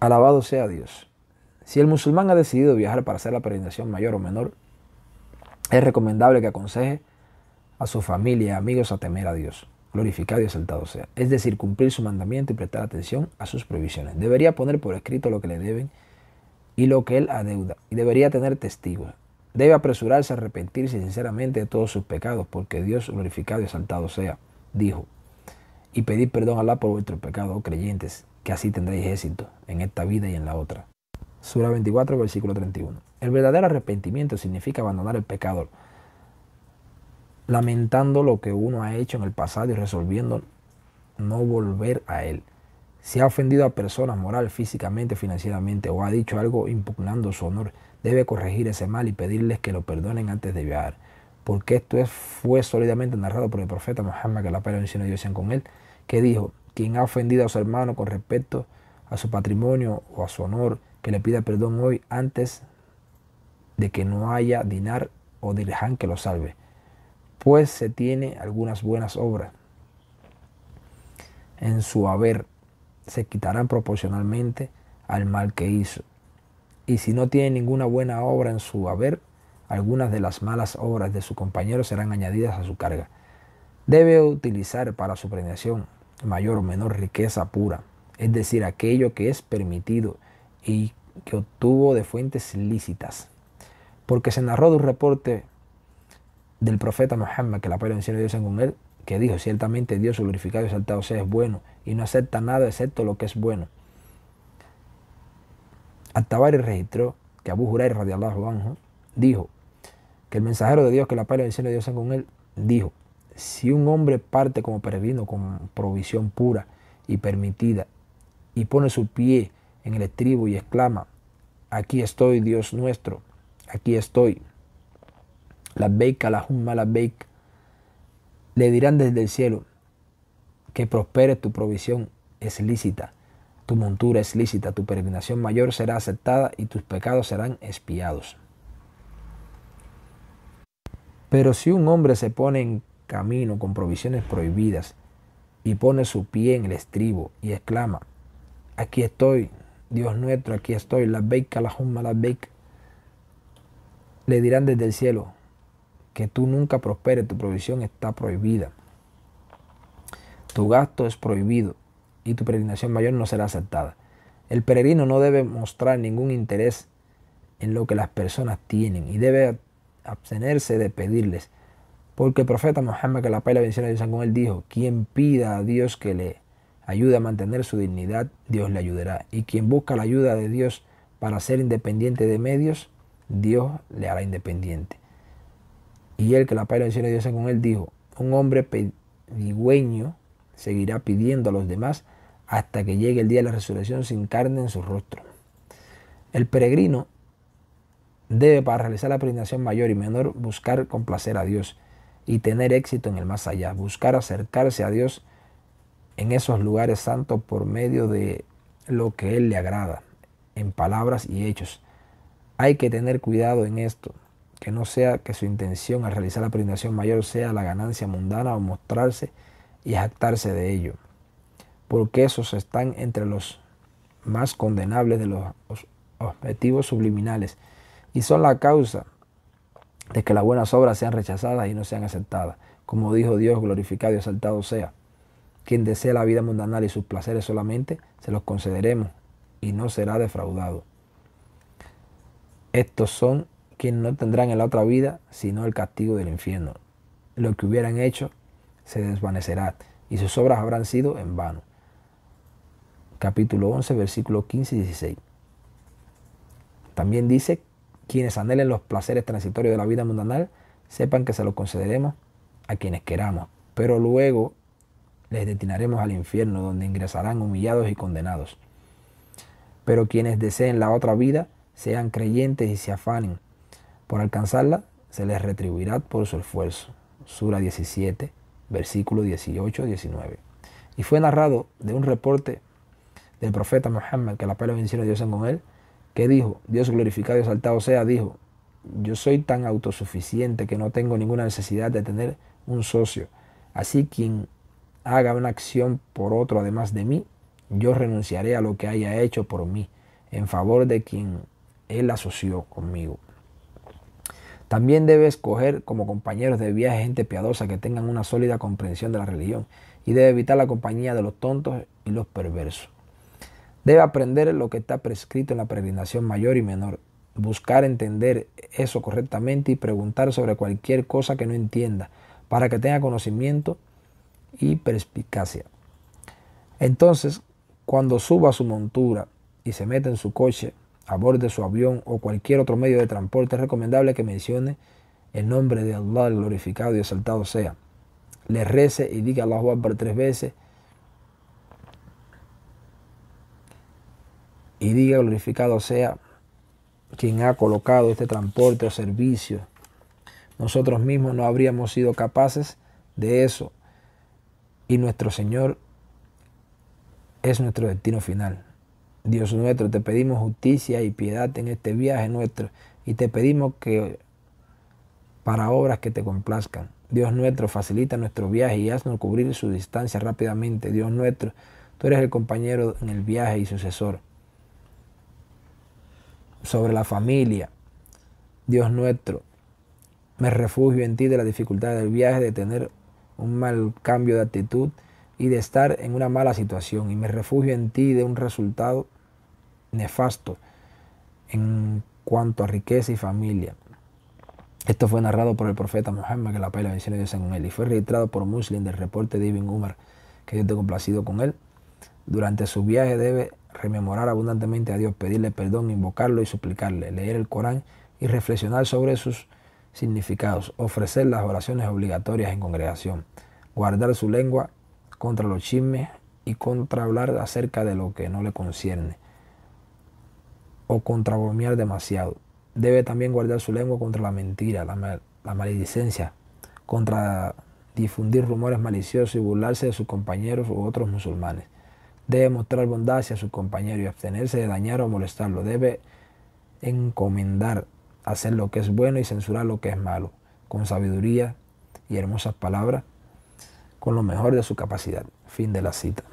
Alabado sea Dios. Si el musulmán ha decidido viajar para hacer la peregrinación mayor o menor, es recomendable que aconseje a su familia y amigos a temer a Dios, glorificado y exaltado sea. Es decir, cumplir su mandamiento y prestar atención a sus previsiones. Debería poner por escrito lo que le deben y lo que él adeuda, y debería tener testigos. Debe apresurarse a arrepentirse sinceramente de todos sus pecados, porque Dios glorificado y exaltado sea, dijo y pedid perdón a Allah por vuestro pecado, oh creyentes, que así tendréis éxito en esta vida y en la otra. Sura 24, versículo 31. El verdadero arrepentimiento significa abandonar el pecado, lamentando lo que uno ha hecho en el pasado y resolviendo no volver a él. Si ha ofendido a personas moral, físicamente, financieramente o ha dicho algo impugnando su honor, debe corregir ese mal y pedirles que lo perdonen antes de viajar porque esto fue sólidamente narrado por el profeta Muhammad, que la paz y la bendición de Dios sean con él, que dijo, quien ha ofendido a su hermano con respecto a su patrimonio o a su honor, que le pida perdón hoy antes de que no haya dinar o lejan que lo salve, pues se tiene algunas buenas obras en su haber, se quitarán proporcionalmente al mal que hizo. Y si no tiene ninguna buena obra en su haber, algunas de las malas obras de su compañero serán añadidas a su carga. Debe utilizar para su premiación mayor o menor riqueza pura, es decir, aquello que es permitido y que obtuvo de fuentes lícitas. Porque se narró de un reporte del profeta Muhammad, que la palabra de Dios en con él, que dijo, ciertamente Dios glorificado y exaltado sea es bueno y no acepta nada excepto lo que es bueno. al registró que Abu Hurairah radiallahu anhu dijo, que el mensajero de Dios, que la palabra del Cielo, de Dios sean con él, dijo, si un hombre parte como peregrino con provisión pura y permitida y pone su pie en el estribo y exclama, aquí estoy Dios nuestro, aquí estoy, la beca, la humma, la beca, le dirán desde el cielo, que prospere tu provisión es lícita, tu montura es lícita, tu peregrinación mayor será aceptada y tus pecados serán espiados. Pero si un hombre se pone en camino con provisiones prohibidas y pone su pie en el estribo y exclama, aquí estoy, Dios nuestro, aquí estoy, la beca, la humma, la beca, le dirán desde el cielo que tú nunca prosperes, tu provisión está prohibida, tu gasto es prohibido y tu peregrinación mayor no será aceptada. El peregrino no debe mostrar ningún interés en lo que las personas tienen y debe abstenerse de pedirles. Porque el profeta Mohammed, que la paz y la bendición de Dios con él, dijo, quien pida a Dios que le ayude a mantener su dignidad, Dios le ayudará. Y quien busca la ayuda de Dios para ser independiente de medios, Dios le hará independiente. Y él, que la paz y la bendición de Dios con él, dijo, un hombre pedigüeño seguirá pidiendo a los demás hasta que llegue el día de la resurrección sin carne en su rostro. El peregrino debe para realizar la peregrinación mayor y menor buscar complacer a Dios y tener éxito en el más allá, buscar acercarse a Dios en esos lugares santos por medio de lo que Él le agrada, en palabras y hechos. Hay que tener cuidado en esto, que no sea que su intención al realizar la peregrinación mayor sea la ganancia mundana o mostrarse y jactarse de ello, porque esos están entre los más condenables de los objetivos subliminales y son la causa de que las buenas obras sean rechazadas y no sean aceptadas. Como dijo Dios, glorificado y exaltado sea. Quien desea la vida mundanal y sus placeres solamente, se los concederemos y no será defraudado. Estos son quienes no tendrán en la otra vida sino el castigo del infierno. Lo que hubieran hecho se desvanecerá y sus obras habrán sido en vano. Capítulo 11, versículos 15 y 16. También dice quienes anhelen los placeres transitorios de la vida mundanal, sepan que se los concederemos a quienes queramos, pero luego les destinaremos al infierno, donde ingresarán humillados y condenados. Pero quienes deseen la otra vida, sean creyentes y se afanen por alcanzarla, se les retribuirá por su esfuerzo. Sura 17, versículo 18-19. Y fue narrado de un reporte del profeta Muhammad, que la palabra de Dios con él, ¿Qué dijo, Dios glorificado y exaltado sea, dijo, yo soy tan autosuficiente que no tengo ninguna necesidad de tener un socio. Así quien haga una acción por otro además de mí, yo renunciaré a lo que haya hecho por mí, en favor de quien él asoció conmigo. También debe escoger como compañeros de viaje gente piadosa que tengan una sólida comprensión de la religión y debe evitar la compañía de los tontos y los perversos. Debe aprender lo que está prescrito en la peregrinación mayor y menor, buscar entender eso correctamente y preguntar sobre cualquier cosa que no entienda, para que tenga conocimiento y perspicacia. Entonces, cuando suba su montura y se mete en su coche, a bordo de su avión o cualquier otro medio de transporte, es recomendable que mencione el nombre de Allah, el glorificado y exaltado sea. Le rece y diga Allahu Akbar tres veces y diga glorificado sea quien ha colocado este transporte o servicio. Nosotros mismos no habríamos sido capaces de eso y nuestro Señor es nuestro destino final. Dios nuestro, te pedimos justicia y piedad en este viaje nuestro y te pedimos que para obras que te complazcan. Dios nuestro, facilita nuestro viaje y haznos cubrir su distancia rápidamente. Dios nuestro, tú eres el compañero en el viaje y sucesor sobre la familia. Dios nuestro, me refugio en ti de la dificultad del viaje, de tener un mal cambio de actitud y de estar en una mala situación. Y me refugio en ti de un resultado nefasto en cuanto a riqueza y familia. Esto fue narrado por el profeta Muhammad, que la pelea la de Dios en él, y fue registrado por Muslim del reporte de Ibn Umar, que yo te complacido con él. Durante su viaje debe rememorar abundantemente a Dios, pedirle perdón, invocarlo y suplicarle, leer el Corán y reflexionar sobre sus significados, ofrecer las oraciones obligatorias en congregación, guardar su lengua contra los chismes y contra hablar acerca de lo que no le concierne o contra vomiar demasiado. Debe también guardar su lengua contra la mentira, la, la maledicencia, contra difundir rumores maliciosos y burlarse de sus compañeros u otros musulmanes Debe mostrar bondad hacia su compañero y abstenerse de dañar o molestarlo. Debe encomendar hacer lo que es bueno y censurar lo que es malo, con sabiduría y hermosas palabras, con lo mejor de su capacidad. Fin de la cita.